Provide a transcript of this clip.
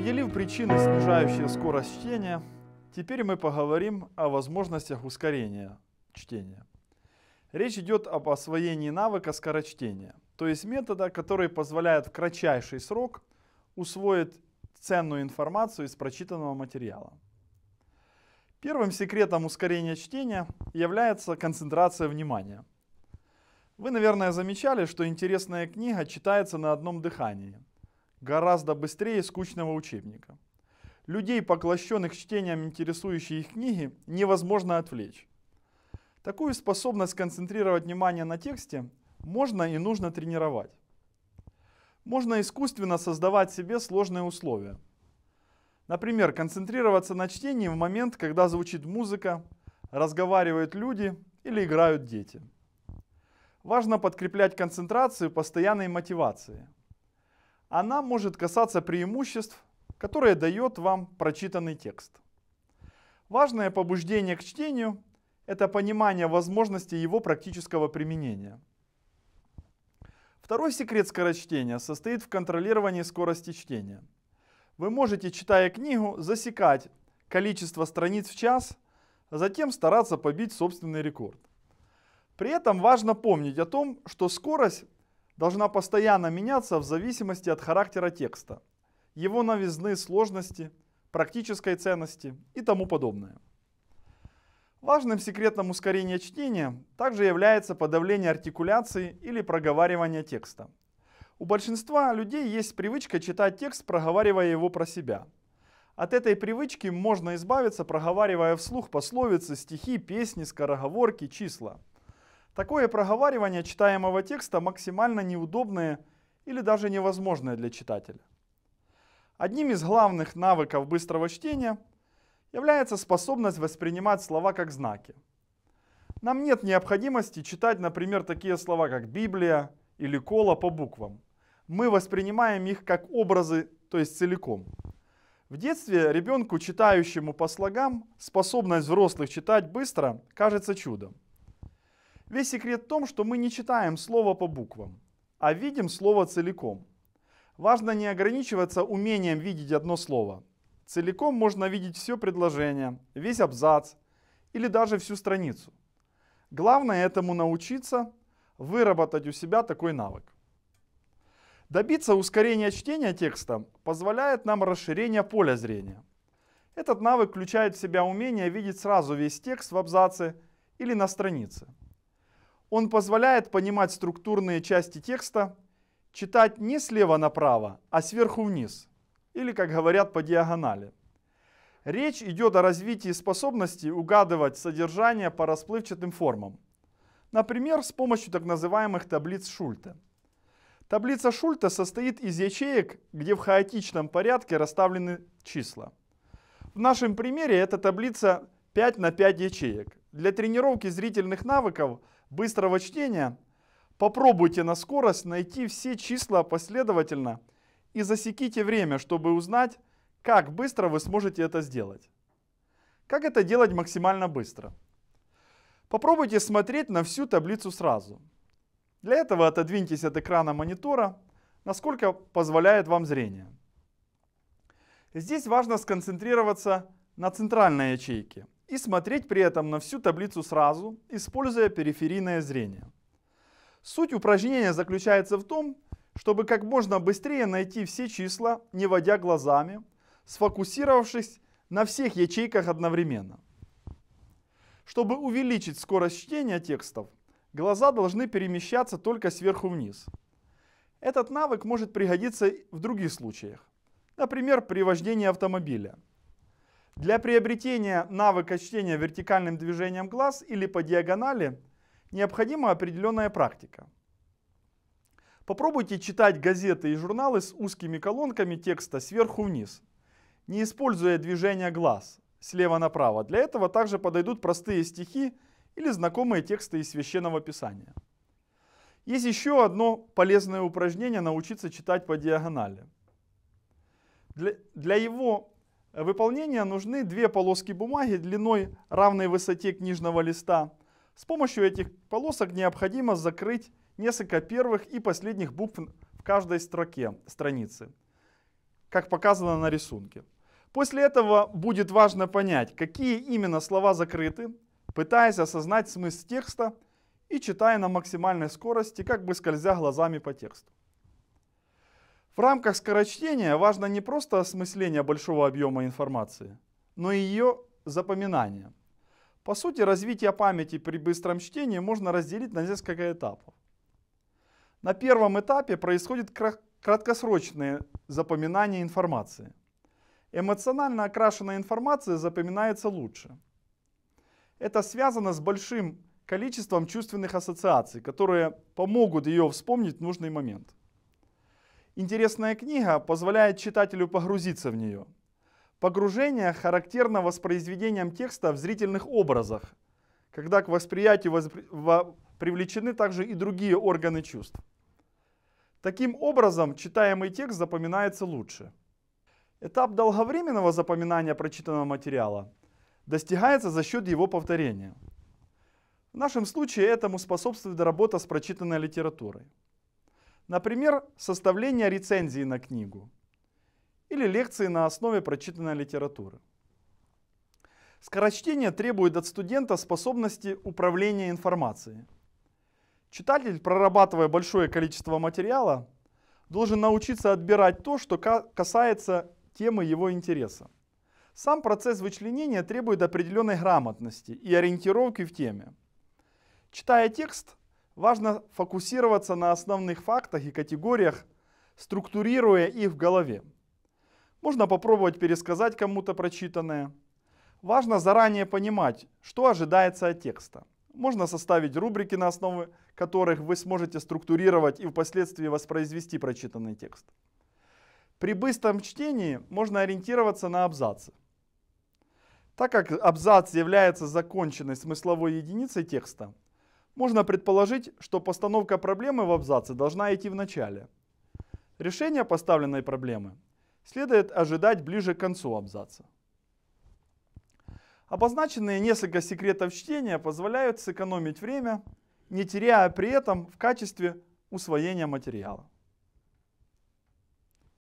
Определив причины, снижающие скорость чтения, теперь мы поговорим о возможностях ускорения чтения. Речь идет об освоении навыка скорочтения, то есть метода, который позволяет в кратчайший срок усвоить ценную информацию из прочитанного материала. Первым секретом ускорения чтения является концентрация внимания. Вы, наверное, замечали, что интересная книга читается на одном дыхании – гораздо быстрее скучного учебника. Людей, поглощенных чтением интересующей их книги, невозможно отвлечь. Такую способность концентрировать внимание на тексте можно и нужно тренировать. Можно искусственно создавать себе сложные условия. Например, концентрироваться на чтении в момент, когда звучит музыка, разговаривают люди или играют дети. Важно подкреплять концентрацию постоянной мотивацией – она может касаться преимуществ, которые дает вам прочитанный текст. Важное побуждение к чтению – это понимание возможности его практического применения. Второй секрет скорочтения состоит в контролировании скорости чтения. Вы можете, читая книгу, засекать количество страниц в час, а затем стараться побить собственный рекорд. При этом важно помнить о том, что скорость должна постоянно меняться в зависимости от характера текста, его новизны, сложности, практической ценности и тому подобное. Важным секретом ускорения чтения также является подавление артикуляции или проговаривания текста. У большинства людей есть привычка читать текст, проговаривая его про себя. От этой привычки можно избавиться, проговаривая вслух пословицы, стихи, песни, скороговорки, числа – Такое проговаривание читаемого текста максимально неудобное или даже невозможное для читателя. Одним из главных навыков быстрого чтения является способность воспринимать слова как знаки. Нам нет необходимости читать, например, такие слова, как «Библия» или «Кола» по буквам. Мы воспринимаем их как образы, то есть целиком. В детстве ребенку, читающему по слогам, способность взрослых читать быстро кажется чудом – Весь секрет в том, что мы не читаем слово по буквам, а видим слово целиком. Важно не ограничиваться умением видеть одно слово. Целиком можно видеть все предложение, весь абзац или даже всю страницу. Главное этому научиться, выработать у себя такой навык. Добиться ускорения чтения текста позволяет нам расширение поля зрения. Этот навык включает в себя умение видеть сразу весь текст в абзаце или на странице. Он позволяет понимать структурные части текста, читать не слева направо, а сверху вниз, или, как говорят, по диагонали. Речь идет о развитии способности угадывать содержание по расплывчатым формам. Например, с помощью так называемых таблиц Шульта. Таблица Шульта состоит из ячеек, где в хаотичном порядке расставлены числа. В нашем примере это таблица 5 на 5 ячеек. Для тренировки зрительных навыков – быстрого чтения попробуйте на скорость найти все числа последовательно и засеките время, чтобы узнать, как быстро вы сможете это сделать. Как это делать максимально быстро? Попробуйте смотреть на всю таблицу сразу. Для этого отодвиньтесь от экрана монитора, насколько позволяет вам зрение. Здесь важно сконцентрироваться на центральной ячейке – и смотреть при этом на всю таблицу сразу, используя периферийное зрение. Суть упражнения заключается в том, чтобы как можно быстрее найти все числа, не водя глазами, сфокусировавшись на всех ячейках одновременно. Чтобы увеличить скорость чтения текстов, глаза должны перемещаться только сверху вниз. Этот навык может пригодиться в других случаях, например, при вождении автомобиля – для приобретения навыка чтения вертикальным движением глаз или по диагонали необходима определенная практика. Попробуйте читать газеты и журналы с узкими колонками текста сверху вниз, не используя движение глаз слева направо. Для этого также подойдут простые стихи или знакомые тексты из Священного Писания. Есть еще одно полезное упражнение научиться читать по диагонали. для его выполнения нужны две полоски бумаги длиной равной высоте книжного листа. С помощью этих полосок необходимо закрыть несколько первых и последних букв в каждой строке страницы, как показано на рисунке. После этого будет важно понять, какие именно слова закрыты, пытаясь осознать смысл текста и читая на максимальной скорости, как бы скользя глазами по тексту. В рамках скорочтения важно не просто осмысление большого объема информации, но и ее запоминание. По сути, развитие памяти при быстром чтении можно разделить на несколько этапов. На первом этапе происходит краткосрочное запоминание информации. Эмоционально окрашенная информация запоминается лучше. Это связано с большим количеством чувственных ассоциаций, которые помогут ее вспомнить в нужный момент. Интересная книга позволяет читателю погрузиться в нее. Погружение характерно воспроизведением текста в зрительных образах, когда к восприятию воспри... во... привлечены также и другие органы чувств. Таким образом, читаемый текст запоминается лучше. Этап долговременного запоминания прочитанного материала достигается за счет его повторения. В нашем случае этому способствует работа с прочитанной литературой. Например, составление рецензии на книгу или лекции на основе прочитанной литературы. Скорочтение требует от студента способности управления информацией. Читатель, прорабатывая большое количество материала, должен научиться отбирать то, что касается темы его интереса. Сам процесс вычленения требует определенной грамотности и ориентировки в теме. Читая текст, Важно фокусироваться на основных фактах и категориях, структурируя их в голове. Можно попробовать пересказать кому-то прочитанное. Важно заранее понимать, что ожидается от текста. Можно составить рубрики, на основе которых вы сможете структурировать и впоследствии воспроизвести прочитанный текст. При быстром чтении можно ориентироваться на абзацы. Так как абзац является законченной смысловой единицей текста, можно предположить, что постановка проблемы в абзаце должна идти в начале. Решение поставленной проблемы следует ожидать ближе к концу абзаца. Обозначенные несколько секретов чтения позволяют сэкономить время, не теряя при этом в качестве усвоения материала.